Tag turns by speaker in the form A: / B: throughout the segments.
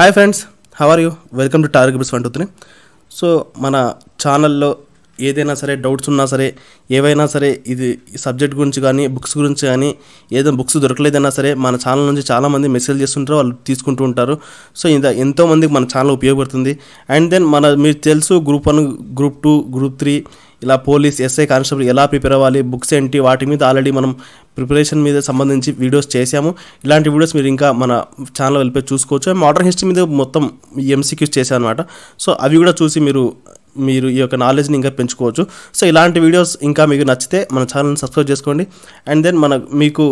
A: Hi friends how are you welcome to target బిస్ one two three so మన ఛానల్లో ఏదైనా సరే డౌట్స్ ఉన్నా సరే ఏవైనా సరే ఇది సబ్జెక్ట్ గురించి కానీ బుక్స్ గురించి కానీ ఏదైనా బుక్స్ దొరకలేదైనా సరే మన ఛానల్ నుంచి చాలామంది మెసేజ్ చేస్తుంటారు వాళ్ళు తీసుకుంటూ ఉంటారు సో ఇంత ఎంతోమందికి మన ఛానల్ ఉపయోగపడుతుంది అండ్ దెన్ మన మీరు తెలుసు group one group two group three ఇలా పోలీస్ ఎస్ఐ కానిస్టేబుల్ ఎలా ప్రిపేర్ అవ్వాలి బుక్స్ ఏంటి వాటి మీద ఆల్రెడీ మనం ప్రిపరేషన్ మీద సంబంధించి వీడియోస్ చేశాము ఇలాంటి వీడియోస్ మీరు ఇంకా మన ఛానల్ వెళ్ళిపోయి చూసుకోవచ్చు మోడర్న్ హిస్టరీ మీద మొత్తం ఎంసీక్యూస్ చేశాను అనమాట సో అవి కూడా చూసి మీరు మీరు ఈ యొక్క నాలెడ్జ్ని ఇంకా పెంచుకోవచ్చు సో ఇలాంటి వీడియోస్ ఇంకా మీకు నచ్చితే మన ఛానల్ని సబ్స్క్రైబ్ చేసుకోండి అండ్ దెన్ మన మీకు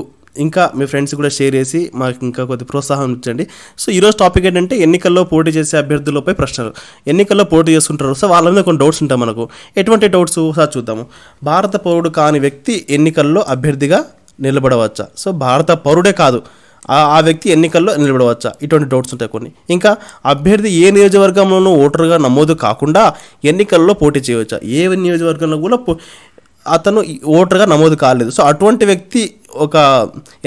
A: ఇంకా మీ ఫ్రెండ్స్ కూడా షేర్ చేసి మాకు ఇంకా కొద్ది ప్రోత్సాహం ఇచ్చండి సో ఈరోజు టాపిక్ ఏంటంటే ఎన్నికల్లో పోటీ చేసే అభ్యర్థులపై ప్రశ్నలు ఎన్నికల్లో పోటీ చేసుకుంటారు సో వాళ్ళ మీద కొన్ని డౌట్స్ ఉంటాయి మనకు ఎటువంటి డౌట్స్ సార్ చూద్దాము భారత పౌరుడు కాని వ్యక్తి ఎన్నికల్లో అభ్యర్థిగా నిలబడవచ్చా సో భారత పౌరుడే కాదు ఆ వ్యక్తి ఎన్నికల్లో నిలబడవచ్చా ఇటువంటి డౌట్స్ ఉంటాయి కొన్ని ఇంకా అభ్యర్థి ఏ నియోజకవర్గంలోనూ ఓటరుగా నమోదు కాకుండా ఎన్నికల్లో పోటీ చేయవచ్చా ఏ నియోజకవర్గంలో కూడా అతను ఓటర్గా నమోదు కాలేదు సో అటువంటి వ్యక్తి ఒక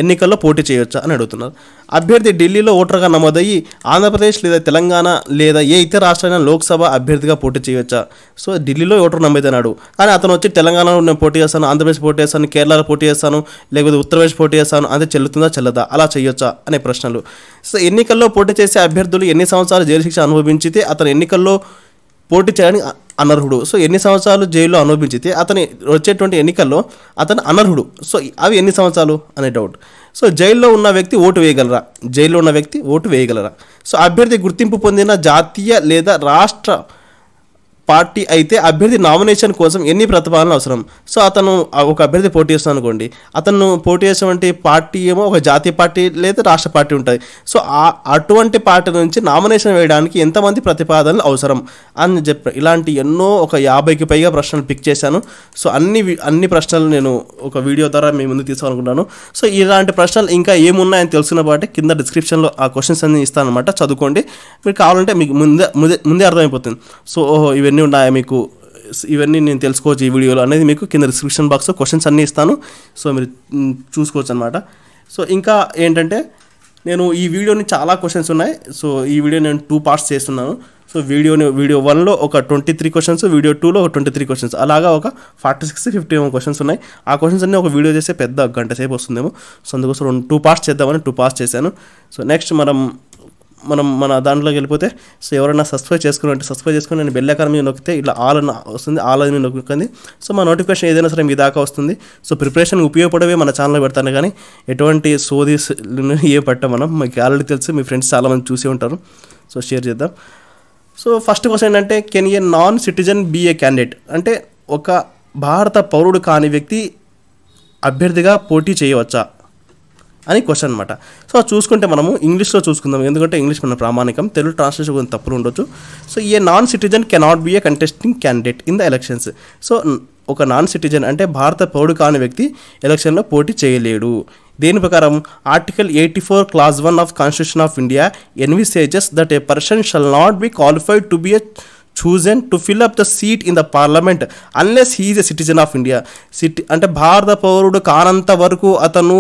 A: ఎన్నికల్లో పోటీ చేయొచ్చా అని అడుగుతున్నారు అభ్యర్థి ఢిల్లీలో ఓటర్గా నమోదయ్యి ఆంధ్రప్రదేశ్ లేదా తెలంగాణ లేదా ఏ ఇతర రాష్ట్రాలైనా లోక్సభ అభ్యర్థిగా పోటీ చేయొచ్చా సో ఢిల్లీలో ఓటర్ నమ్మేదన్నాడు కానీ అతను వచ్చి తెలంగాణలో నేను పోటీ చేస్తాను ఆంధ్రప్రదేశ్ పోటీ చేస్తాను కేరళలో పోటీ చేస్తాను లేకపోతే ఉత్తరప్రదేశ్ పోటీ చేస్తాను అంతే చెల్లుతుందా చెల్లదా అలా చేయొచ్చా అనే ప్రశ్నలు సో ఎన్నికల్లో పోటీ చేసే అభ్యర్థులు ఎన్ని సంవత్సరాలు జైలు శిక్ష అనుభవించితే అతను ఎన్నికల్లో పోటీ చేయడానికి అనర్హుడు సో ఎన్ని సంవత్సరాలు జైల్లో అనుభవించితే అతని వచ్చేటువంటి ఎన్నికల్లో అతను అనర్హుడు సో అవి ఎన్ని సంవత్సరాలు అనే డౌట్ సో జైల్లో ఉన్న వ్యక్తి ఓటు వేయగలరా జైల్లో ఉన్న వ్యక్తి ఓటు వేయగలరా సో అభ్యర్థి గుర్తింపు పొందిన జాతీయ లేదా రాష్ట్ర పార్టీ అయితే అభ్యర్థి నామినేషన్ కోసం ఎన్ని ప్రతిపాదనలు అవసరం సో అతను ఒక అభ్యర్థి పోటీ చేస్తాను అనుకోండి అతను పోటీ చేసినటువంటి పార్టీ ఏమో ఒక జాతీయ పార్టీ లేదా రాష్ట్ర పార్టీ ఉంటుంది సో అటువంటి పార్టీ నుంచి నామినేషన్ వేయడానికి ఎంతమంది ప్రతిపాదనలు అవసరం అని చెప్పి ఇలాంటి ఎన్నో ఒక యాభైకి పైగా ప్రశ్నలు పిక్ చేశాను సో అన్ని అన్ని ప్రశ్నలు నేను ఒక వీడియో ద్వారా మీ ముందు తీసుకోవాలనుకుంటాను సో ఇలాంటి ప్రశ్నలు ఇంకా ఏమున్నాయని తెలుసుకున్న బట్టి కింద డిస్క్రిప్షన్లో ఆ క్వశ్చన్స్ అన్ని ఇస్తాను అనమాట చదువుకోండి మీరు కావాలంటే మీకు ముందే ముందే ముందే అర్థమైపోతుంది సో ఓహో ఇవన్నీ ఇవన్నీ ఉన్నాయా మీకు ఇవన్నీ నేను తెలుసుకోవచ్చు ఈ వీడియోలో అనేది మీకు కింద డిస్క్రిప్షన్ బాక్స్లో క్వశ్చన్స్ అన్నీ ఇస్తాను సో మీరు చూసుకోవచ్చు అనమాట సో ఇంకా ఏంటంటే నేను ఈ వీడియోని చాలా క్వశ్చన్స్ ఉన్నాయి సో ఈ వీడియో నేను టూ పార్ట్స్ చేస్తున్నాను సో వీడియోని వీడియో వన్లో ఒక ట్వంటీ త్రీ క్వశ్చన్స్ వీడియో టూలో ఒక ట్వంటీ త్రీ క్వశ్చన్స్ అలాగా ఒక ఫార్టీ సిక్స్ ఫిఫ్టీ ఏమో క్వశ్చన్స్ ఉన్నాయి ఆ క్వశ్చన్స్ అన్నీ ఒక వీడియో చేస్తే పెద్ద గంట సేపు వస్తుందేమో సో అందుకోసం రెండు టూ పార్ట్స్ చేద్దామని టూ పార్ట్స్ చేశాను సో నెక్స్ట్ మనం మనం మన దాంట్లోకి వెళ్ళిపోతే సో ఎవరైనా సబ్స్క్రైబ్ అంటే సబ్స్క్రైబ్ చేసుకుని నేను బెల్ ఐకాన్ మీద నొక్కితే ఇట్లా ఆల్ అని వస్తుంది ఆల్ అని నొక్కంది సో మా నోటిఫికేషన్ ఏదైనా సరే మీ దాకా వస్తుంది సో ప్రిపరేషన్ ఉపయోగపడవే మన ఛానల్లో పెడతాను కానీ ఎటువంటి సోదీస్ ఏ పట్ట మనం మీకు ఆల్రెడీ తెలుసు మీ ఫ్రెండ్స్ చాలామంది చూసి ఉంటారు సో షేర్ చేద్దాం సో ఫస్ట్ క్వశ్చన్ ఏంటంటే can a non citizen be a candidate అంటే ఒక భారత పౌరుడు కాని వ్యక్తి అభ్యర్థిగా పోటీ చేయవచ్చా అని క్వశ్చన్ అనమాట సో చూసుకుంటే మనము ఇంగ్లీష్లో చూసుకుందాం ఎందుకంటే ఇంగ్లీష్ మన ప్రామాణికం తెలుగు ట్రాన్స్లేషన్ కొంచెం తప్పులు ఉండొచ్చు so a non citizen cannot be a contesting candidate in the elections so ఒక నాన్ సిటిజన్ అంటే భారత పౌరుడు కాని వ్యక్తి ఎలక్షన్లో పోటీ చేయలేడు దీని ప్రకారం article eighty four clause one of constitution of India says that a person shall not be qualified to be a chosen to fill up the seat in the parliament unless he citizen of India of సిటి అంటే భారత పౌరుడు కానంత వరకు అతను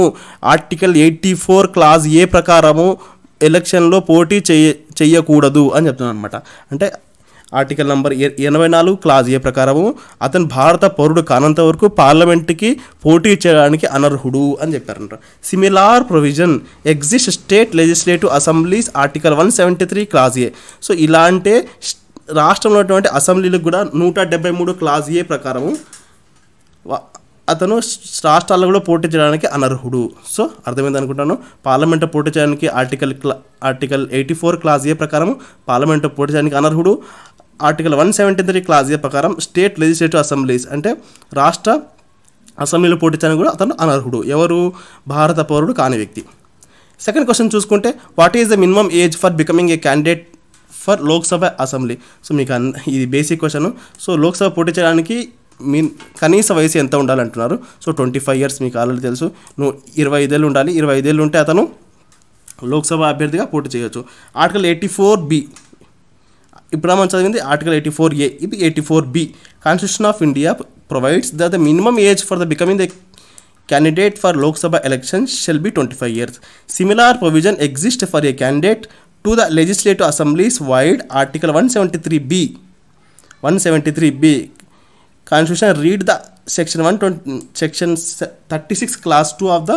A: article eighty four clause A ప్రకారము ఎలక్షన్లో పోటీ చేయ చేయకూడదు అని చెప్తున్నాను అనమాట అంటే ఆర్టికల్ నంబర్ ఎనభై నాలుగు క్లాజ్ ఏ ప్రకారము అతను భారత పౌరుడు కానంత వరకు పార్లమెంట్కి పోటీ చేయడానికి అనర్హుడు అని చెప్పారంట similar provision exist state legislative assemblies article one seventy three clause A so ఇలాంటి రాష్ట్రంలో ఉన్నటువంటి అసెంబ్లీలకు కూడా నూట డెబ్బై మూడు క్లాజ్ ఏ ప్రకారము అతను రాష్ట్రాల్లో కూడా పోటీ చేయడానికి అనర్హుడు సో అర్థమైంది అనుకుంటాను పార్లమెంట్ పోటీ చేయడానికి article article eighty four clause A ప్రకారం పార్లమెంట్ పోటీ చేయడానికి అనర్హుడు article one seventy three clause A ప్రకారం స్టేట్ లెజిస్లేటివ్ అసెంబ్లీస్ అంటే రాష్ట్ర అసెంబ్లీలో పోటీ చేయడానికి కూడా అతను అనర్హుడు ఎవరు భారత పౌరుడు కాని వ్యక్తి సెకండ్ క్వశ్చన్ చూసుకుంటే what is the minimum age for becoming a candidate for Lok Sabha assembly so మీకు ఇది బేసిక్ క్వశ్చన్ సో లోక్సభ పోటీ చేయడానికి మీ కనీస వయసు ఎంత ఉండాలంటున్నారు సో ట్వంటీ ఫైవ్ ఇయర్స్ మీకు ఆల్రెడీ తెలుసు నువ్వు ఇరవై ఐదేళ్ళు ఉండాలి ఇరవై ఐదేళ్ళు ఉంటే అతను లోక్సభ అభ్యర్థిగా పోటీ చేయవచ్చు ఆర్టికల్ ఎయిటీ ఫోర్ బి ఇప్పుడు మనం చదివింది ఆర్టికల్ ఎయిటీ ఫోర్ ఏ ఇది eighty four B constitution of India provides the minimum age for the becoming the candidate for Lok Sabha election shall be twenty five years similar provision exist for a candidate to the legislative assemblies vide article one seventy three B one seventy three B constitution read the section one twenty section thirty six clause two of the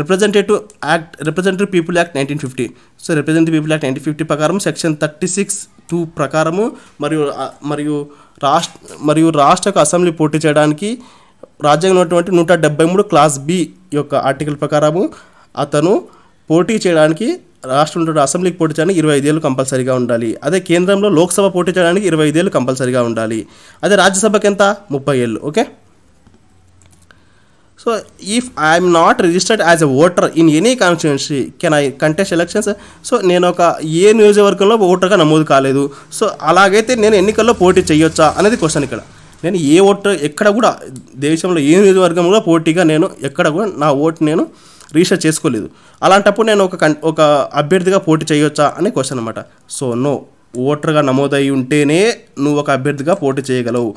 A: representative act representative people act nineteen fifty so representative people act nineteen fifty ప్రకారం section thirty six two ప్రకారము మరియు మరియు రాష్ట్ర మరియు రాష్ట్రకు assembly పోటీ చేయడానికి రాజ్యాంగం ఉన్నటువంటి నూట డెబ్బై మూడు క్లాస్ బి యొక్క ఆర్టికల్ ప్రకారము అతను పోటీ చేయడానికి రాష్ట్రంలో అసెంబ్లీకి పోటీ చేయడానికి ఇరవై ఐదేళ్ళు కంపల్సరీగా ఉండాలి అదే కేంద్రంలో లోక్సభ పోటీ చేయడానికి ఇరవై ఐదేళ్ళు కంపల్సరీగా ఉండాలి అదే రాజ్యసభకి ఎంత ముప్పై ఏళ్ళు okay so if I'm not registered as a voter in any constituency can I contest elections so నేను ఒక ఏ నియోజకవర్గంలో ఓటర్గా నమోదు కాలేదు సో అలాగైతే నేను ఎన్నికల్లో పోటీ చేయొచ్చా అనేది క్వశ్చన్ ఇక్కడ నేను ఏ ఓటర్ ఎక్కడ కూడా దేశంలో ఏ నియోజకవర్గంలో పోటీగా నేను ఎక్కడ కూడా నా ఓటు నేను రీసెర్చ్ చేసుకోలేదు అలాంటప్పుడు నేను ఒక కన్ ఒక అభ్యర్థిగా పోటీ చేయొచ్చా అనే క్వశ్చన్ అనమాట సో నో ఓటర్గా నమోదై ఉంటేనే నువ్వు ఒక అభ్యర్థిగా పోటీ చేయగలవు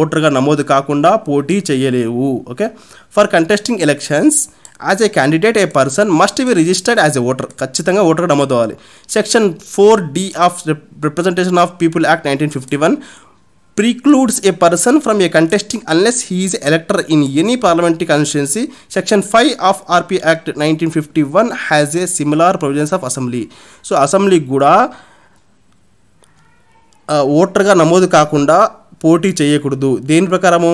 A: ఓటర్గా నమోదు కాకుండా పోటీ చేయలేవు okay for contesting elections as a candidate a person must be registered as a voter ఖచ్చితంగా ఓటర్గా నమోదు అవ్వాలి section four D of representation of people act nineteen fifty one precludes a person from a contesting unless he is elector in any parliamentary constituency. Section 5 of RP Act 1951 has a similar provisions of assembly. So assembly కూడా ఓటర్గా నమోదు కాకుండా పోటీ చేయకూడదు దేని ప్రకారము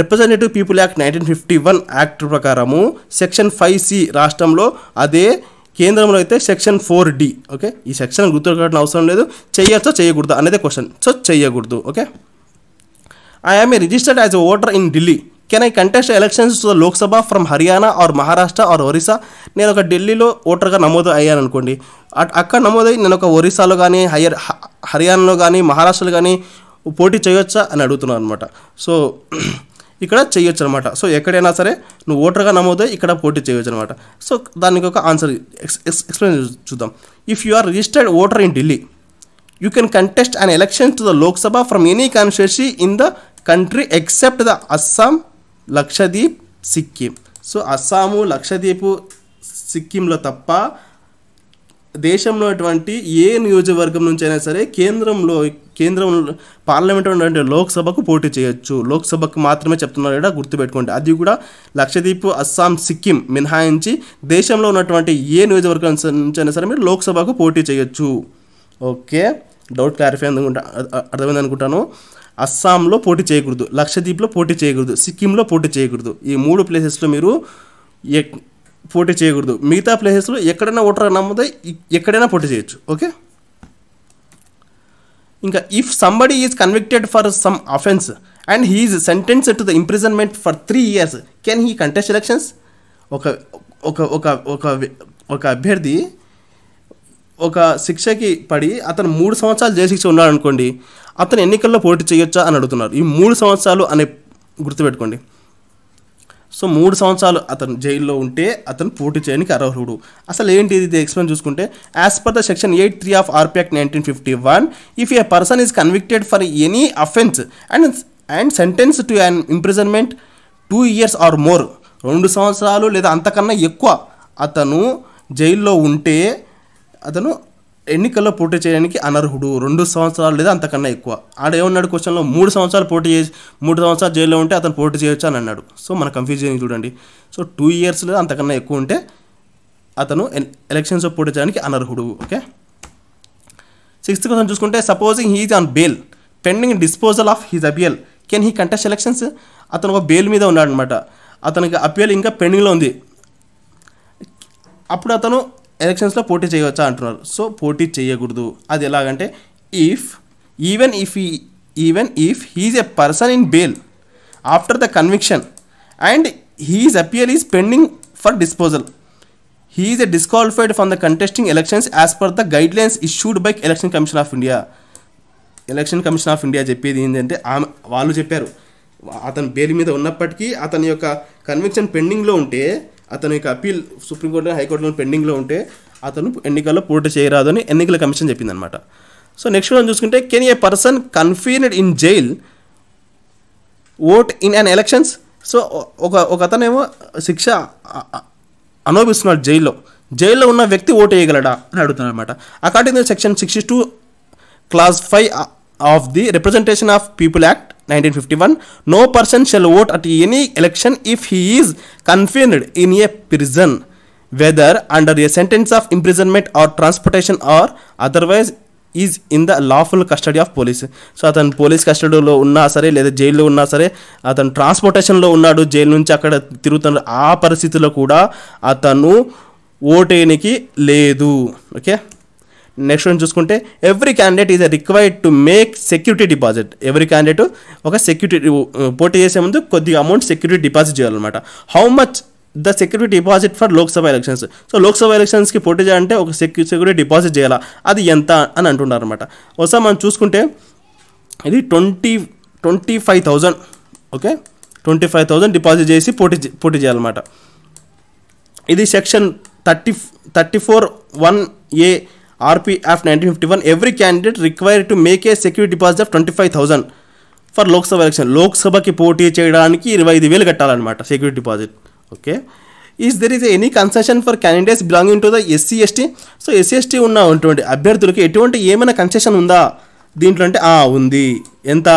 A: representative people act nineteen fifty one act ప్రకారము section five C రాష్ట్రంలో అదే కేంద్రంలో అయితే సెక్షన్ ఫోర్ డి ఓకే ఈ సెక్షన్ గుర్తుపెట్టడం అవసరం లేదు చేయొచ్చో చేయకూడదు అనేది క్వశ్చన్ సో చేయకూడదు okay I'm a registered as voter in Delhi can I contest elections to Lok Sabha from Haryana or Maharashtra or Orissa నేను ఒక ఢిల్లీలో ఓటర్గా నమోదు అయ్యాను అనుకోండి అక్కడ నమోదై నేను ఒక ఒరిస్సాలో కానీ హయ్యర్ హర్యానాలో కానీ మహారాష్ట్రలో కానీ పోటీ చేయొచ్చా అని అడుగుతున్నాను అనమాట సో ఇక్కడ చేయొచ్చు అనమాట సో ఎక్కడైనా సరే నువ్వు ఓటర్గా నమోదే ఇక్కడ పోటీ చేయొచ్చు అనమాట సో దానికి ఒక ఆన్సర్ ఎక్స్ప్లెయిన్ చూద్దాం if you are registered voter in Delhi you can contest an election to the Lok Sabha from any constituency in the country except the Assam Lakshadweep Sikkim so Assam Lakshadweep సిక్కింలో తప్ప దేశంలో అటువంటి ఏ నియోజకవర్గం నుంచి అయినా సరే కేంద్రంలో కేంద్రం పార్లమెంట్ అంటే లోక్సభకు పోటీ చేయొచ్చు లోక్సభకు మాత్రమే చెప్తున్నారు ఇక్కడ గుర్తుపెట్టుకోండి అది కూడా లక్షద్వీప్ అస్సాం సిక్కిం మినహాయించి దేశంలో ఉన్నటువంటి ఏ నియోజకవర్గం నుంచి అయినా సరే మీరు లోక్సభకు పోటీ చేయొచ్చు ఓకే డౌట్ క్లారిఫై అనుకుంటా అర్థమైంది అనుకుంటాను అస్సాంలో పోటీ చేయకూడదు లక్షద్వీప్లో పోటీ చేయకూడదు సిక్కింలో పోటీ చేయకూడదు ఈ మూడు ప్లేసెస్లో మీరు పోటీ చేయకూడదు మిగతా ప్లేసెస్లో ఎక్కడైనా ఓటర్ నమ్మదే ఎక్కడైనా పోటీ చేయొచ్చు ఓకే ఇంకా if somebody is convicted for some offence and he's sentence to the imprisonment for three years can he contest elections ఒక ఒక ఒక ఒక ఒక అభ్యర్థి ఒక శిక్షకి పడి అతను మూడు సంవత్సరాలు జైలు శిక్ష ఉన్నాడు అనుకోండి అతను ఎన్నికల్లో పోటీ చేయొచ్చా అని అడుగుతున్నారు ఈ మూడు సంవత్సరాలు అనే గుర్తుపెట్టుకోండి సో మూడు సంవత్సరాలు అతను జైల్లో ఉంటే అతను పోటీ చేయడానికి అర్హుడు అసలు ఏంటి ఇది ఎక్స్ప్లెయిన్ చూసుకుంటే as per the section eight three of RP act nineteen fifty one if a person is convicted for any offence and and sentence to an imprisonment two years or more రెండు సంవత్సరాలు లేదా అంతకన్నా ఎక్కువ అతను జైల్లో ఉంటే అతను ఎన్నికల్లో పోటీ చేయడానికి అనర్హుడు రెండు సంవత్సరాలు లేదా అంతకన్నా ఎక్కువ ఆడ ఏమన్నాడు క్వశ్చన్లో మూడు సంవత్సరాలు పోటీ చేసి మూడు సంవత్సరాలు జైల్లో ఉంటే అతను పోటీ చేయొచ్చు అని అన్నాడు సో మన కన్ఫ్యూజన్ చూడండి సో టూ ఇయర్స్ లేదా అంతకన్నా ఎక్కువ ఉంటే అతను ఎలక్షన్స్లో పోటీ చేయడానికి అనర్హుడు ఓకే సిక్స్త్ క్వశ్చన్ చూసుకుంటే supposing he's on bail pending disposal of he's appeal can he contest elections అతను ఒక బెయిల్ మీద ఉన్నాడు అనమాట అతనికి అపియల్ ఇంకా పెండింగ్లో ఉంది అప్పుడు అతను ఎలక్షన్స్లో పోటీ చేయవచ్చా అంటున్నారు సో పోటీ చేయకూడదు అది ఎలాగంటే ఇఫ్ ఈవెన్ ఇఫ్ ఈ even if he's a person in bail after the conviction and he's appeal is pending for disposal he's a disqualified from the contesting elections as per the guidelines issued by election commission of India election commission of India చెప్పేది ఏంటంటే ఆమె వాళ్ళు చెప్పారు అతను bail మీద ఉన్నప్పటికీ అతని యొక్క కన్విక్షన్ పెండింగ్లో ఉంటే అతని యొక్క అప్పీల్ సుప్రీంకోర్టు హైకోర్టులో పెండింగ్లో ఉంటే అతను ఎన్నికల్లో పోటీ చేయరాదని ఎన్నికల కమిషన్ చెప్పిందనమాట సో నెక్స్ట్ మనం చూసుకుంటే can a person confined in jail vote in an elections so ఒక ఒక అతనేమో శిక్ష అనుభవిస్తున్నాడు జైల్లో జైల్లో ఉన్న వ్యక్తి ఓటు వేయగలడా అని అడుగుతున్నాడు అనమాట according section sixty two clause five of the representation of people act 1951 no person shall vote at any election if he is confined in a prison whether under a sentence of imprisonment or transportation or otherwise is in the lawful custody of police so అతను police కస్టడీలో ఉన్నా సరే లేదా జైల్లో ఉన్నా సరే అతను ట్రాన్స్పోర్టేషన్లో ఉన్నాడు జైలు నుంచి అక్కడ తిరుగుతున్నాడు ఆ పరిస్థితిలో కూడా అతను ఓటేనికి లేదు ఓకే నెక్స్ట్ వన్ చూసుకుంటే every candidate is required to make security deposit every candidate ఒక సెక్యూరిటీ పోటీ చేసే ముందు కొద్దిగా అమౌంట్ సెక్యూరిటీ డిపాజిట్ చేయాలన్నమాట how much the security deposit for Lok Sabha elections so Lok Sabha ఎలక్షన్స్కి పోటీ చేయాలంటే ఒక సెక్యూ సెక్యూరిటీ డిపాజిట్ చేయాలా అది ఎంత అని అంటున్నారు అనమాట ఒకసారి మనం చూసుకుంటే ఇది twenty twenty five thousand okay twenty five thousand deposit చేసి పోటీ పోటీ చేయాలన్నమాట ఇది section thirty thirty four one A one every candidate require to make a security deposit of twenty five thousand for Lok Sabha election లోక్సభకి పోటీ చేయడానికి ఇరవై ఐదు వేలు కట్టాలన్నమాట security deposit okay is there is any concession for candidates belonging to the SC ST so SC ST ఉన్న ఉన్నటువంటి అభ్యర్థులకి ఎటువంటి ఏమైనా కన్సెషన్ ఉందా దీంట్లో అంటే ఉంది ఎంత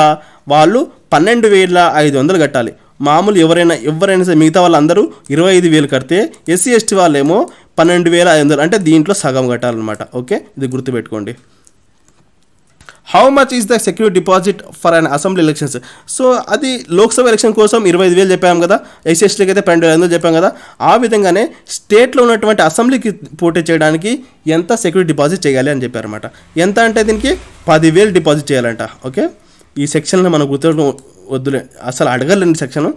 A: వాళ్ళు పన్నెండు వేల ఐదు వందలు కట్టాలి మామూలు ఎవరైనా ఎవరైనా సరే మిగతా వాళ్ళందరూ ఇరవై ఐదు వేలు కడితే ఎస్సీ ఎస్టీ వాళ్ళేమో పన్నెండు వేల ఐదు వందలు అంటే దీంట్లో సగం కట్టాలన్నమాట ఓకే ఇది గుర్తుపెట్టుకోండి how much is the security deposit for an assembly elections so అది లోక్సభ ఎలక్షన్ కోసం ఇరవై ఐదు వేలు చెప్పాము కదా ఎస్ఎస్టీకి అయితే పన్నెండు వేల ఐదు చెప్పాం కదా ఆ విధంగానే స్టేట్లో ఉన్నటువంటి అసెంబ్లీకి పోటీ చేయడానికి ఎంత సెక్యూరిటీ డిపాజిట్ చేయాలి అని చెప్పారన్నమాట ఎంత అంటే దీనికి పదివేలు డిపాజిట్ చేయాలంట ఓకే ఈ సెక్షన్లో మనం గుర్తు వద్దులే అసలు అడగలేని సెక్షన్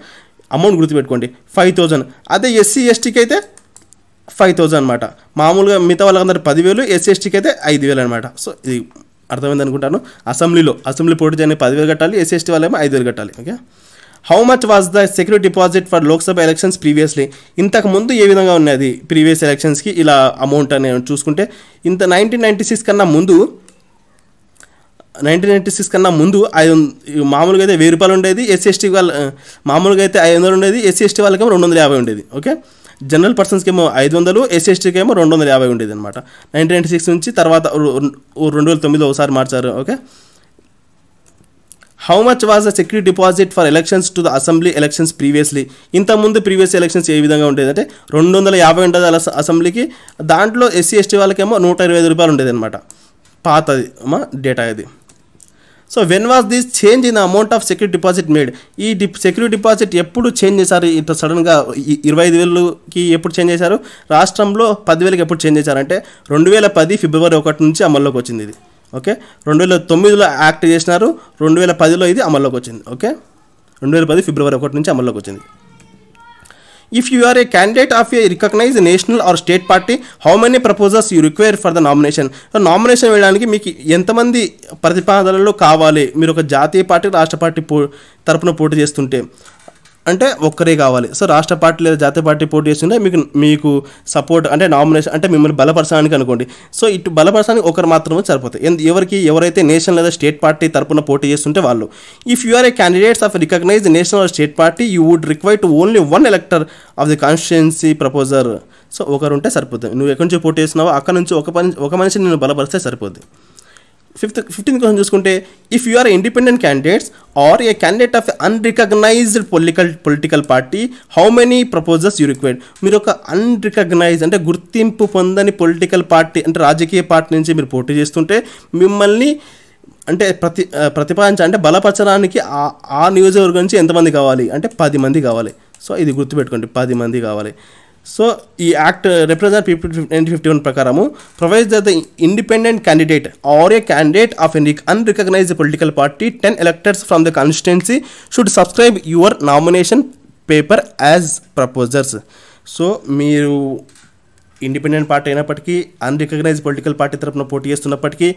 A: అమౌంట్ గుర్తుపెట్టుకోండి ఫైవ్ థౌజండ్ అదే ఎస్సీ ఎస్టీకి అయితే ఫైవ్ థౌజండ్ అనమాట మామూలుగా మిగతా వాళ్ళందరూ పదివేలు ఎస్సీ ఎస్టీకి అయితే ఐదు వేలు అనమాట సో ఇది అర్థమైంది అనుకుంటాను అసెంబ్లీలో అసెంబ్లీ పోటీ చేయని పదివేలు కట్టాలి ఎస్సీ ఎస్టీ వాళ్ళేమో ఐదు వేలు కట్టాలి okay how much was the security deposit for Lok Sabha elections previously ఇంతకు ముందు ఏ విధంగా ఉన్నది ప్రీవియస్ ఎలక్షన్స్కి ఇలా అమౌంట్ అని చూసుకుంటే ఇంత నైన్టీన్ నైన్టీ సిక్స్ కన్నా ముందు నైన్టీన్ నైన్టీ సిక్స్ కన్నా ముందు ఐదు మామూలుగా అయితే వెయ్యి రూపాయలు ఉండేది ఎస్సీ ఎస్టీ వాళ్ళ మామూలుగా అయితే ఐదు వందలు ఉండేది ఎస్సీ ఎస్టీ వాళ్ళకేమో రెండు వందల యాభై ఉండేది ఓకే జనరల్ పర్సన్స్కి ఏమో ఐదు వందలు ఎస్సీ ఎస్టీకి ఏమో రెండు వందల యాభై ఉండేది అనమాట నైన్టీన్ నైన్టీ సిక్స్ నుంచి తర్వాత రెండు వేల తొమ్మిది ఒకసారి మార్చారు okay how much was the security deposit for elections to the assembly elections previously ఇంతకుముందు ప్రీవియస్ ఎలక్షన్స్ ఏ విధంగా ఉండేది అంటే రెండు వందల యాభై ఉండదు అలా అసెంబ్లీకి దాంట్లో ఎస్సీ ఎస్టీ వాళ్ళకేమో నూట ఇరవై ఐదు రూపాయలు ఉండేది అనమాట పాతది మా డేటా ఇది so when was this change in amount of security deposit made ఈ డి సెక్యూరిటీ డిపాజిట్ ఎప్పుడు చేంజ్ చేశారు ఇంత సడన్గా ఇరవై ఐదు వేలుకి ఎప్పుడు చేంజ్ చేశారు రాష్ట్రంలో పదివేలకి ఎప్పుడు చేంజ్ చేశారంటే రెండు వేల పది ఫిబ్రవరి ఒకటి నుంచి అమల్లోకి వచ్చింది ఇది ఓకే రెండు వేల తొమ్మిదిలో యాక్ట్ చేసినారు రెండు వేల పదిలో ఇది అమల్లోకి వచ్చింది ఓకే రెండు వేల పది ఫిబ్రవరి ఒకటి నుంచి అమల్లోకి వచ్చింది if you are a candidate of a recognize national or state party how many proposals you require for the nomination nomination వేయడానికి మీకు ఎంతమంది ప్రతిపాదనలు కావాలి మీరు ఒక జాతీయ పార్టీ రాష్ట్ర పార్టీ పో తరపున పోటీ చేస్తుంటే అంటే ఒక్కరే కావాలి సో రాష్ట్ర పార్టీ లేదా జాతీయ పార్టీ పోటీ చేస్తుంటే మీకు మీకు సపోర్ట్ అంటే నామినేషన్ అంటే మిమ్మల్ని బలపరచడానికి అనుకోండి సో ఇటు బలపరచడానికి ఒకరు మాత్రమే సరిపోతాయి ఎవరికి ఎవరైతే నేషనల్ లేదా స్టేట్ పార్టీ తరపున పోటీ చేస్తుంటే వాళ్ళు if you are a candidates of recognize national or state party you would require to only one elector of the constituency proposer so ఒకరు ఉంటే సరిపోతుంది నువ్వు ఎక్కడి నుంచి పోటీ చేస్తున్నావో అక్కడ నుంచి ఒక పని ఒక మనిషి నేను బలపరిస్తే సరిపోద్ది ఫిఫ్త్ ఫిఫ్టీన్త్ క్వశ్చన్ చూసుకుంటే if you are independent candidates or a candidate of unrecognized political political party how many proposals you required మీరు ఒక అన్రికగ్నైజ్ అంటే గుర్తింపు పొందని పొలిటికల్ పార్టీ అంటే రాజకీయ పార్టీ నుంచి మీరు పోటీ చేస్తుంటే మిమ్మల్ని అంటే ప్రతి ప్రతిపాదించ అంటే బలపరచడానికి ఆ నియోజకవర్గం నుంచి ఎంతమంది కావాలి అంటే పది మంది కావాలి సో ఇది గుర్తుపెట్టుకోండి పది మంది కావాలి సో ఈ act represent fifty nineteen fifty one ప్రకారము provides the independent candidate or a candidate of an unrecognized political party ten electors from the constituency should subscribe your nomination paper as proposers so మీరు independent party అయినప్పటికీ unrecognize political party తరఫున పోటీ చేస్తున్నప్పటికీ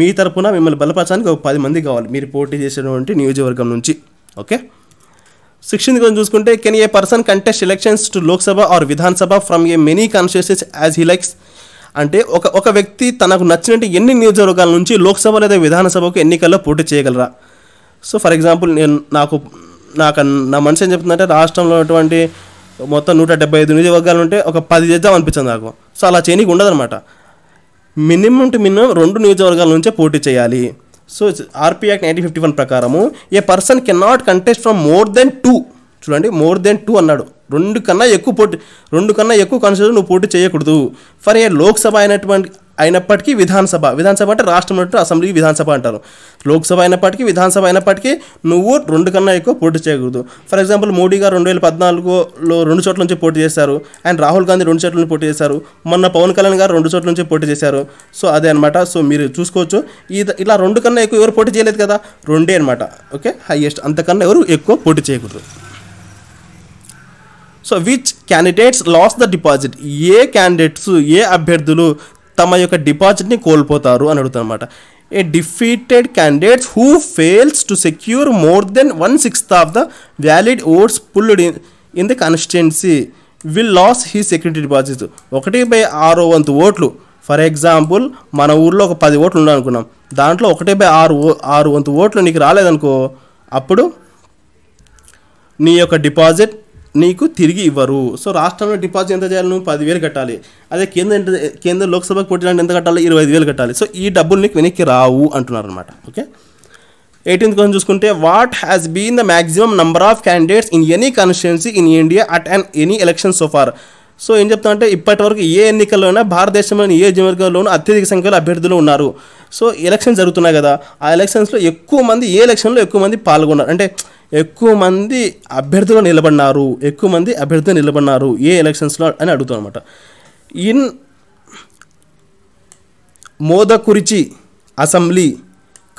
A: మీ తరఫున మిమ్మల్ని బలపరచడానికి ఒక పది మంది కావాలి మీరు పోటీ చేసినటువంటి నియోజకవర్గం నుంచి ఓకే సిక్స్టీన్త్ గురించి చూసుకుంటే can a person contest elections to Lok Sabha or Vidhan Sabha from a many constituencies as he likes అంటే ఒక ఒక వ్యక్తి తనకు నచ్చినట్టు ఎన్ని నియోజకవర్గాల నుంచి లోక్సభ లేదా విధానసభకు ఎన్నికల్లో పోటీ చేయగలరా సో ఫర్ ఎగ్జాంపుల్ నేను నాకు నాకు నా మనసు ఏం చెప్తుందంటే రాష్ట్రంలో ఉన్నటువంటి మొత్తం నూట డెబ్బై ఐదు నియోజకవర్గాలు ఉంటే ఒక పది చేద్దాం అనిపించింది నాకు సో అలా ఉండదు అనమాట మినిమం టు మినిమం రెండు నియోజకవర్గాల నుంచే పోటీ చేయాలి so RP act nineteen fifty one ప్రకారము a person can not contest from more than two చూడండి మోర్ దెన్ టూ అన్నాడు రెండు కన్నా ఎక్కువ పోటీ రెండు కన్నా ఎక్కువ కన్సిడర్ నువ్వు పోటీ చేయకూడదు ఫర్ ఏ లోక్సభ అయినటువంటి అయినప్పటికీ విధానసభ విధానసభ అంటే రాష్ట్రం అంటే అసెంబ్లీ విధానసభ అంటారు లోక్సభ అయినప్పటికీ విధానసభ అయినప్పటికీ నువ్వు రెండు కన్నా ఎక్కువ పోటీ చేయకూడదు ఫర్ ఎగ్జాంపుల్ మోడీ గారు రెండు వేల పద్నాలుగులో రెండు చోట్ల నుంచి పోటీ చేశారు అండ్ రాహుల్ గాంధీ రెండు చోట్ల నుంచి పోటీ చేశారు మొన్న పవన్ కళ్యాణ్ గారు రెండు చోట్ల నుంచి పోటీ చేశారు సో అదే అనమాట సో మీరు చూసుకోవచ్చు ఇలా రెండు కన్నా ఎక్కువ ఎవరు పోటీ చేయలేదు కదా రెండే అనమాట ఓకే హైయెస్ట్ అంతకన్నా ఎవరు ఎక్కువ పోటీ చేయకూడదు so which candidates loss the deposit a candidates ఏ అభ్యర్థులు తమ యొక్క డిపాజిట్ని కోల్పోతారు అని అడుగుతారనమాట a defeated candidates who fails to secure more than one sixth of the valid votes pulled in in the constituency will loss he security deposit ఒకటి బై ఆరో వంతు ఓట్లు ఫర్ ఎగ్జాంపుల్ మన ఊర్లో ఒక పది ఓట్లు ఉండాలనుకున్నాం దాంట్లో ఒకటి బై ఆరు ఆరు వంతు ఓట్లు నీకు రాలేదనుకో అప్పుడు నీ యొక్క డిపాజిట్ నీకు తిరిగి ఇవ్వరు సో రాష్ట్రంలో డిపాజిట్ ఎంత చేయాలి నువ్వు పదివేలు కట్టాలి అదే కేంద్ర కేంద్ర లోక్సభకు పోటీలంటే ఎంత కట్టాలి ఇరవై ఐదు వేలు కట్టాలి సో ఈ డబ్బులు నీకు వెనక్కి రావు అంటున్నారు అనమాట ఓకే ఎయిటీన్త్ క్వశ్చన్ చూసుకుంటే what has been the maximum number of candidates in any constituency in India at and any election so far so ఏం చెప్తామంటే ఇప్పటి వరకు ఏ ఎన్నికల్లోనైనా భారతదేశంలోని ఏ జివర్గంలోనూ అత్యధిక సంఖ్యలో అభ్యర్థులు ఉన్నారు సో ఎలక్షన్ జరుగుతున్నాయి కదా ఆ ఎలక్షన్స్లో ఎక్కువ మంది ఏ ఎలక్షన్లో ఎక్కువ మంది పాల్గొన్నారు అంటే ఎక్కువ మంది అభ్యర్థులు నిలబడినారు ఎక్కువ మంది అభ్యర్థులు నిలబడినారు ఏ ఎలక్షన్స్లో అని అడుగుతాం అనమాట in Modakurichi assembly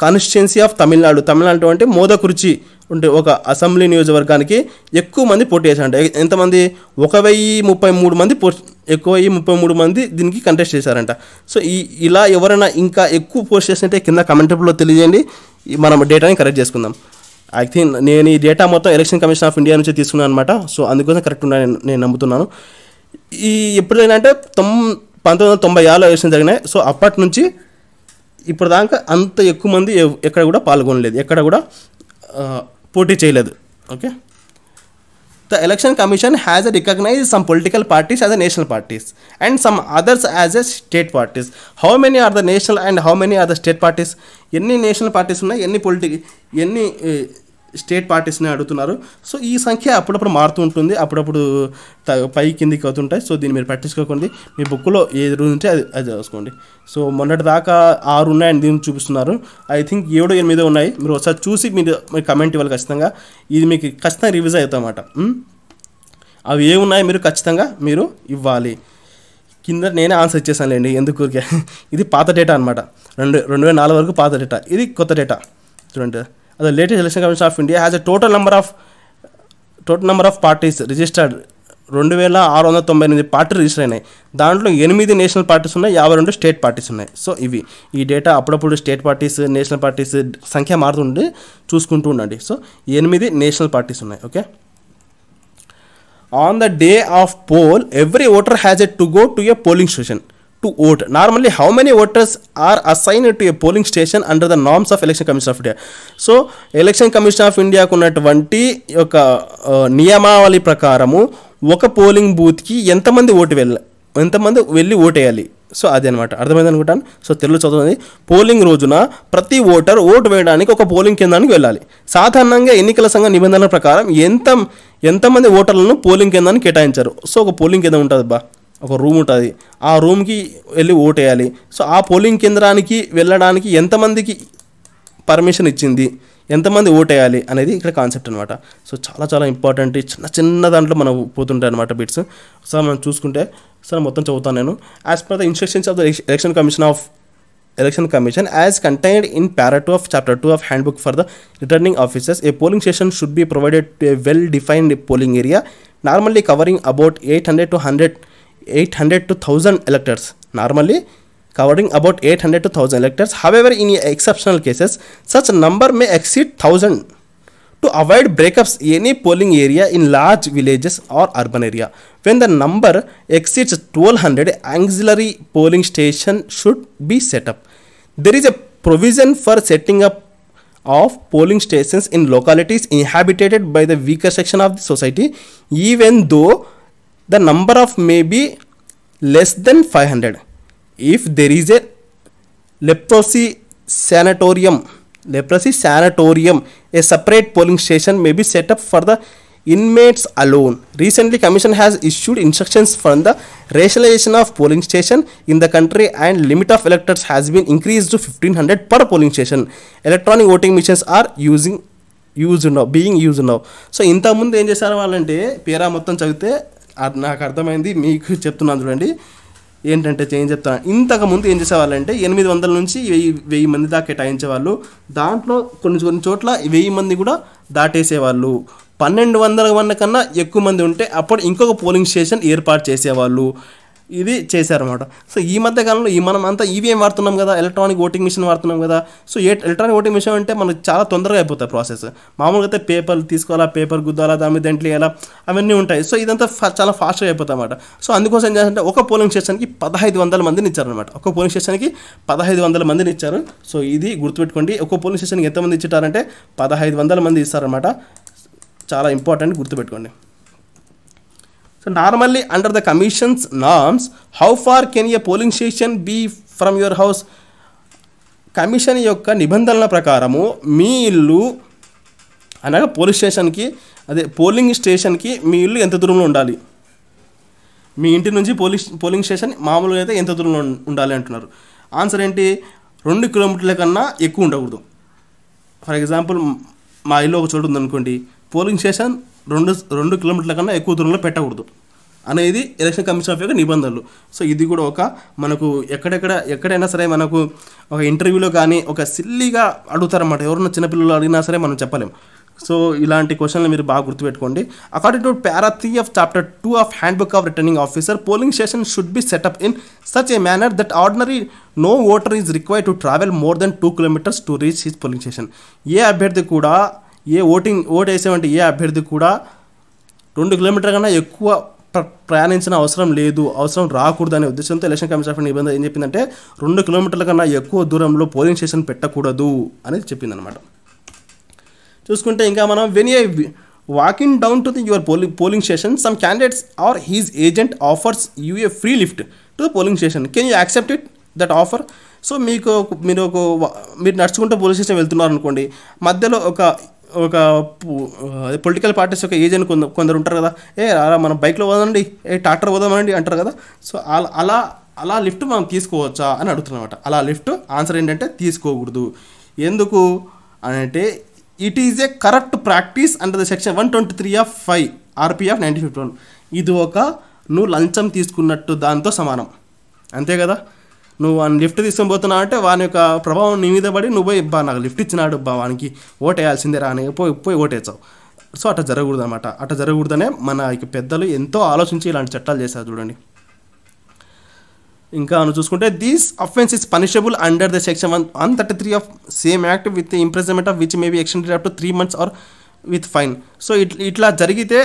A: constituency of Tamil Nadu Tamil Nadu అంటే మోదకురిచి ఉంటే ఒక అసెంబ్లీ నియోజకవర్గానికి ఎక్కువ మంది పోటీ చేశారంట ఎంతమంది ఒక వెయ్యి ముప్పై మూడు మంది పో ఎక్కువ వెయ్యి ముప్పై మూడు మంది దీనికి కంటెస్ట్ చేశారంట సో ఈ ఇలా ఎవరైనా ఇంకా ఎక్కువ పోస్ట్ చేసినట్టే కింద కమెంటబుల్లో తెలియజేయండి మనం డేటాని కరెక్ట్ చేసుకుందాం ఐ థింక్ నేను ఈ డేటా మొత్తం ఎలక్షన్ కమిషన్ ఆఫ్ ఇండియా నుంచి తీసుకున్నాను అనమాట సో అందుకోసం కరెక్ట్ ఉన్నా నేను నమ్ముతున్నాను ఈ ఎప్పుడైనా అంటే తొమ్ పంతొమ్మిది వందల తొంభై ఆరులో ఎలక్షన్ జరిగినాయి సో అప్పటి నుంచి ఇప్పుడు దాకా అంత ఎక్కువ మంది ఎక్కడ కూడా పాల్గొనలేదు ఎక్కడ కూడా పోటీ చేయలేదు okay the election commission has a recognize some political parties as a national parties and some others as a state parties how many are the national and how many are the state parties ఎన్ని national parties ఉన్నాయి ఎన్ని పొలిటి ఎన్ని state పార్టీస్ని అడుగుతున్నారు so ఈ సంఖ్య అప్పుడప్పుడు మారుతూ ఉంటుంది అప్పుడప్పుడు పై కిందికి అవుతుంటాయి సో దీన్ని మీరు పట్టించుకోకండి మీ బుక్లో ఏ రోజు ఉంటే అది అది చదువుకోండి సో మొన్నటి దాకా ఆరు ఉన్నాయని దీన్ని చూపిస్తున్నారు ఐ థింక్ ఏడు ఎనిమిదో ఉన్నాయి మీరు ఒకసారి చూసి మీరు మీరు కమెంట్ ఇవ్వాలి ఖచ్చితంగా ఇది మీకు ఖచ్చితంగా అవుతుంది అన్నమాట అవి ఏ ఉన్నాయో మీరు ఖచ్చితంగా మీరు ఇవ్వాలి కింద నేనే ఆన్సర్ లేండి ఎందుకు ఇది పాత డేటా అనమాట రెండు రెండు వేల నాలుగు వరకు పాత డేటా ఇది కొత్త డేటా చూడండి the latest election commission of India has a total number of total number of parties registered రెండు వేల ఆరు వందల తొంభై ఎనిమిది పార్టీ రిజిస్టర్ అయినాయి దాంట్లో ఎనిమిది నేషనల్ పార్టీస్ ఉన్నాయి యాభై రెండు స్టేట్ పార్టీస్ ఉన్నాయి సో ఇవి ఈ డేటా అప్పుడప్పుడు స్టేట్ పార్టీస్ నేషనల్ పార్టీస్ సంఖ్య మారుతుండి చూసుకుంటూ ఉండండి సో ఎనిమిది నేషనల్ పార్టీస్ ఉన్నాయి okay on the day of poll every voter has a to go to a polling station to vote normally how many voters are assign to a polling station under the norms of election commission of India so election commission of ఇండియాకు ఉన్నటువంటి ఒక నియమావళి ప్రకారము ఒక polling బూత్కి ఎంతమంది vote వెళ్ళ ఎంతమంది వెళ్ళి ఓటేయాలి సో అది అనమాట అర్థమైంది అనుకుంటాను సో తెలుగు చదువుతుంది పోలింగ్ రోజున ప్రతి ఓటర్ ఓటు వేయడానికి ఒక పోలింగ్ కేంద్రానికి వెళ్ళాలి సాధారణంగా ఎన్నికల సంఘ నిబంధనల ప్రకారం ఎంత ఎంతమంది ఓటర్లను పోలింగ్ కేంద్రానికి కేటాయించారు సో ఒక పోలింగ్ కేంద్రం ఉంటుంది బా ఒక రూమ్ ఉంటుంది ఆ రూమ్కి వెళ్ళి ఓటేయాలి సో ఆ పోలింగ్ కేంద్రానికి వెళ్ళడానికి ఎంతమందికి పర్మిషన్ ఇచ్చింది ఎంతమంది ఓటేయాలి అనేది ఇక్కడ కాన్సెప్ట్ అనమాట సో చాలా చాలా ఇంపార్టెంట్ చిన్న చిన్న దాంట్లో మనం పోతుంటాయి అనమాట బిట్స్ సార్ మనం చూసుకుంటే సార్ మొత్తం చదువుతాను నేను as per the instructions of the election commission of election commission as contained in para two of chapter two of handbook for the returning officers a polling station should be provided to a well defined polling area normally covering about eight hundred to hundred 800 to 1000 electors normally covering about 800 to 1000 electors however in exceptional cases such number may exceed 1000 to avoid breakups any polling area in large villages or urban area when the number exceeds 1200 auxiliary polling station should be set up there is a provision for setting up of polling stations in localities inhabited by the weaker section of the society even though the number of may be less than 500 if there is a leprosy sanatorium leprosy sanatorium a separate polling station may be set up for the inmates alone recently commission has issued instructions for the rationalization of polling station in the country and limit of electors has been increased to 1500 per polling station electronic voting machines are using use ఉన్నావు being use ఉన్నావు so ఇంతకుముందు ఏం చేశారు వాళ్ళంటే పేరా మొత్తం చదివితే అది నాకు అర్థమైంది మీకు చెప్తున్నాను చూడండి ఏంటంటే చేంజ్ చెప్తాను ఇంతకుముందు ఏం చేసేవాళ్ళంటే ఎనిమిది వందల నుంచి వెయ్యి వెయ్యి మంది దాకా కేటాయించేవాళ్ళు దాంట్లో కొన్ని కొన్ని చోట్ల వెయ్యి మంది కూడా దాటేసేవాళ్ళు పన్నెండు వందల మంది కన్నా ఎక్కువ మంది ఉంటే అప్పుడు ఇంకొక పోలింగ్ స్టేషన్ ఏర్పాటు చేసేవాళ్ళు ఇది చేశారన్నమాట సో ఈ మధ్య కాలంలో ఈ మనం అంతా ఈవీఎం e వాడుతున్నాం కదా ఎలక్ట్రానిక్ ఓటింగ్ మిషన్ వాడుతున్నాం కదా so a electronic voting machine అంటే మనకు చాలా తొందరగా అయిపోతాయి ప్రాసెస్ మామూలుగా అయితే పేపర్ తీసుకోవాలా పేపర్ గుద్దాలా దాని మీద ఎంట్లీ అవన్నీ ఉంటాయి సో ఇదంతా చాలా ఫాస్ట్గా అయిపోతాయి అన్నమాట సో అందుకోసం ఏం చేస్తారంటే ఒక పోలింగ్ స్టేషన్కి పదహైదు వందల మందిని ఇచ్చారనమాట ఒక పోలింగ్ స్టేషన్కి పదహైదు వందల మందిని ఇచ్చారు సో ఇది గుర్తుపెట్టుకోండి ఒక పోలింగ్ స్టేషన్కి ఎంతమంది ఇచ్చారంటే పదహైదు వందల మంది ఇస్తారనమాట చాలా ఇంపార్టెంట్ గుర్తుపెట్టుకోండి so normally under the commission's norms how far can a polling station be from your house commission యొక్క నిబంధనల ప్రకారము మీ ఇల్లు అనగా పోలీస్ స్టేషన్కి అదే పోలింగ్ స్టేషన్కి మీ ఇల్లు ఎంత దూరంలో ఉండాలి మీ ఇంటి నుంచి పోలీస్ పోలింగ్ స్టేషన్ మామూలుగా అయితే ఎంత దూరంలో ఉండాలి అంటున్నారు ఆన్సర్ ఏంటి రెండు కిలోమీటర్ల కన్నా ఎక్కువ ఉండకూడదు ఫర్ ఎగ్జాంపుల్ మా ఇల్లు ఒక చోటు ఉందనుకోండి పోలింగ్ స్టేషన్ రెండు రెండు కిలోమీటర్ల కన్నా ఎక్కువ దూరంలో పెట్టకూడదు అనేది ఎలక్షన్ కమిషన్ ఆఫ్ యొక్క నిబంధనలు సో ఇది కూడా ఒక మనకు ఎక్కడెక్కడ ఎక్కడైనా సరే మనకు ఒక ఇంటర్వ్యూలో కానీ ఒక సిల్లీగా అడుగుతారన్నమాట ఎవరన్నా చిన్నపిల్లలు అడిగినా సరే మనం చెప్పలేము సో ఇలాంటి క్వశ్చన్లు మీరు బాగా గుర్తుపెట్టుకోండి according to para three of chapter two of handbook of returning officer polling station should be set up in such a manner that ordinary no voter is required to travel more than two kilometers to reach his polling station ఏ అభ్యర్థి కూడా ఏ voting vote వేసేవంటి ఏ అభ్యర్థి కూడా రెండు kilometre కన్నా ఎక్కువ ప్ర ప్రయాణించిన అవసరం లేదు అవసరం రాకూడదు అనే ఉద్దేశంతో ఎలక్షన్ కమిషన్ ఆఫ్ ఇండియా ఏం చెప్పిందంటే రెండు కిలోమీటర్ల కన్నా ఎక్కువ దూరంలో పోలింగ్ స్టేషన్ పెట్టకూడదు అనేది చెప్పిందనమాట చూసుకుంటే ఇంకా మనం when a walking down to the your polling polling station some candidates or his agent offers you a free lift to polling station can you accept it that offer so మీకు మీరు ఒక మీరు నడుచుకుంటూ పోలీస్ స్టేషన్ వెళ్తున్నారు అనుకోండి మధ్యలో ఒక ఒక పొలిటికల్ పార్టీస్ యొక్క ఏజెంట్ కొందరు కొందరు ఉంటారు కదా ఏ అలా మనం బైక్లో పోదామండి ఏ ట్రాక్టర్ పోదామండి అంటారు కదా సో అలా అలా లిఫ్ట్ మనం తీసుకోవచ్చా అని అడుగుతున్నమాట అలా లిఫ్ట్ ఆన్సర్ ఏంటంటే తీసుకోకూడదు ఎందుకు అని అంటే it is a correct practice under the section one twenty three of five RPF nineteen fifty one ఇది ఒక నువ్వు లంచం తీసుకున్నట్టు దాంతో సమానం అంతే కదా నువ్వు వాడిని లిఫ్ట్ తీసుకొని పోతున్నావు అంటే వాని యొక్క ప్రభావం నీ మీద పడి నువ్వు పోయి ఇబ్బా నాకు లిఫ్ట్ ఇచ్చినాడు బా వానికి వేయాల్సిందే రాని పోయి పోయి ఓటేసావు సో అట్లా జరగకూడదు అనమాట అట్లా జరగకూడదనే మన ఇక పెద్దలు ఎంతో ఆలోచించి ఇలాంటి చట్టాలు చేశారు చూడండి ఇంకా నువ్వు చూసుకుంటే these offence is punishable under the section one one thirty three of same act with imprisonment of which maybe extend up to three months or with fine so it ఇట్లా జరిగితే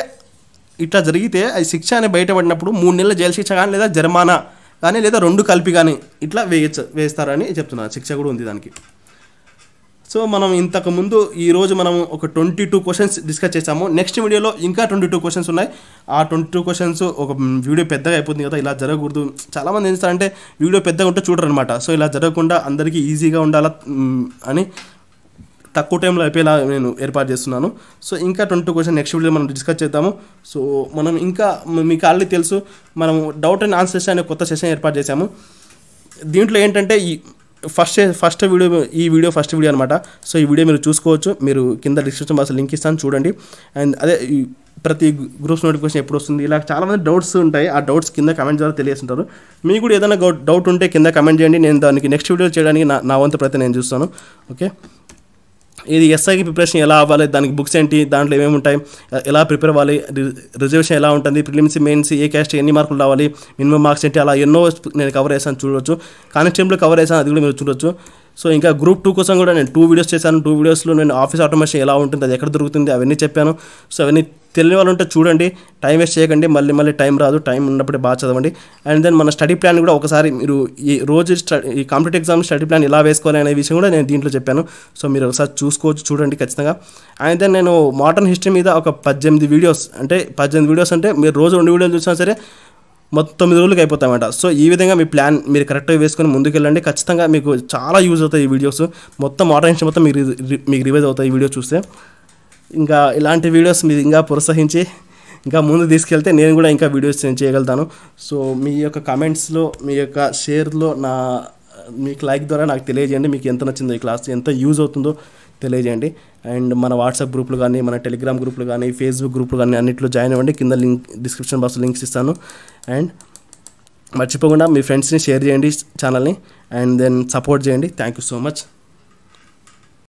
A: ఇట్లా జరిగితే అది శిక్ష అని బయటపడినప్పుడు మూడు నెలల జైలు శిక్ష కానీ లేదా జరిమానా కానీ లేదా రెండు కలిపి కానీ ఇట్లా వేయచ్చు వేస్తారని చెప్తున్నాను శిక్ష కూడా ఉంది దానికి సో మనం ఇంతకుముందు ఈరోజు మనం ఒక ట్వంటీ టూ క్వశ్చన్స్ డిస్కస్ చేసాము నెక్స్ట్ వీడియోలో ఇంకా ట్వంటీ టూ క్వశ్చన్స్ ఉన్నాయి ఆ ట్వంటీ టూ క్వశ్చన్స్ ఒక వీడియో పెద్దగా అయిపోతుంది కదా ఇలా జరగకూడదు చాలామంది ఏం చేస్తారంటే వీడియో పెద్దగా ఉంటే చూడరు అనమాట సో ఇలా జరగకుండా అందరికీ ఈజీగా ఉండాలా అని తక్కువ టైంలో అయిపోయేలా నేను ఏర్పాటు చేస్తున్నాను సో ఇంకా ట్వంటీ క్వశ్చన్ నెక్స్ట్ వీడియో మనం డిస్కస్ చేద్దాము సో మనం ఇంకా మీకు ఆల్రెడీ తెలుసు మనం డౌట్ అండ్ ఆన్సర్ సెషన్ అనే కొత్త సెషన్ ఏర్పాటు చేశాము దీంట్లో ఏంటంటే ఈ ఫస్ట్ ఫస్ట్ వీడియో ఈ వీడియో ఫస్ట్ వీడియో అనమాట సో ఈ వీడియో మీరు చూసుకోవచ్చు మీరు కింద డిస్క్రిప్షన్ బాక్స్ లింక్ ఇస్తాను చూడండి అండ్ అదే ప్రతి గ్రూప్స్ నోటిఫికేషన్ ఎప్పుడు వస్తుంది ఇలా చాలామంది డౌట్స్ ఉంటాయి ఆ డౌట్స్ కింద కమెంట్ ద్వారా తెలియజేస్తుంటారు మీకు కూడా ఏదైనా డౌట్ ఉంటే కింద కమెంట్ చేయండి నేను దానికి నెక్స్ట్ వీడియో చేయడానికి నా నా వంతు ప్రతి నేను చూస్తాను ఓకే ఇది ఎస్ఐకి ప్రిపరేషన్ ఎలా అవ్వాలి దానికి బుక్స్ ఏంటి దాంట్లో ఏమేమి ఉంటాయి ఎలా ప్రిపేర్ అవ్వాలి రిజర్వేషన్ ఎలా ఉంటుంది ప్రిలిమ్స్ మెయిన్స్ ఏ క్యాస్ట్ ఎన్ని మార్కులు రావాలి మినిమం మార్క్స్ ఏంటి అలా ఎన్నో నేను కవర్ చేశాను చూడవచ్చు కానిస్టేబుల్ కవర్ చేశాను అది కూడా మీరు చూడవచ్చు సో ఇంకా గ్రూప్ టూ కోసం కూడా నేను టూ వీడియోస్ చేశాను టూ వీడియోస్లో నేను ఆఫీస్ ఆటోమేషన్ ఎలా ఉంటుంది అది ఎక్కడ దొరుకుతుంది అవన్నీ చెప్పాను సో అవన్నీ తెలియని వాళ్ళు ఉంటే చూడండి టైం వేస్ట్ చేయకండి మళ్ళీ మళ్ళీ టైం రాదు టైం ఉన్నప్పుడే బాగా చదవండి అండ్ దెన్ మన స్టడీ ప్లాన్ కూడా ఒకసారి మీరు ఈ రోజు ఈ కాంపిటేటివ్ ఎగ్జామ్ స్టడీ ప్లాన్ ఎలా వేసుకోవాలి అనే విషయం కూడా నేను దీంట్లో చెప్పాను సో మీరు ఒకసారి చూసుకోవచ్చు చూడండి ఖచ్చితంగా అండ్ దెన్ నేను మోడర్న్ హిస్టరీ మీద ఒక పద్దెనిమిది వీడియోస్ అంటే పద్దెనిమిది వీడియోస్ అంటే మీరు రోజు రెండు వీడియోలు చూసినా సరే మొత్తం తొమ్మిది రోజులకి అయిపోతామట సో ఈ విధంగా మీ ప్లాన్ మీరు కరెక్ట్గా వేసుకొని ముందుకెళ్ళండి ఖచ్చితంగా మీకు చాలా యూజ్ అవుతాయి ఈ వీడియోస్ మొత్తం ఆర్డర్ మొత్తం మీకు మీకు రివైజ్ అవుతాయి ఈ వీడియో చూస్తే ఇంకా ఇలాంటి వీడియోస్ మీరు ఇంకా ప్రోత్సహించి ఇంకా ముందు తీసుకెళ్తే నేను కూడా ఇంకా వీడియోస్ నేను చేయగలుగుతాను సో మీ యొక్క కమెంట్స్లో మీ యొక్క షేర్లో నా మీకు లైక్ ద్వారా నాకు తెలియజేయండి మీకు ఎంత నచ్చిందో ఈ క్లాస్ ఎంత యూజ్ అవుతుందో తెలియజేయండి అండ్ మన వాట్సాప్ గ్రూప్లు కానీ మన టెలిగ్రామ్ గ్రూప్లు కానీ ఫేస్బుక్ గ్రూప్లు కానీ అన్నింటిలో జాయిన్ అవ్వండి కింద లింక్ డిస్క్రిప్షన్ బాక్స్ లింక్స్ ఇస్తాను అండ్ మర్చిపోకుండా మీ ఫ్రెండ్స్ని షేర్ చేయండి ఛానల్ని అండ్ దెన్ సపోర్ట్ చేయండి థ్యాంక్ యూ సో మచ్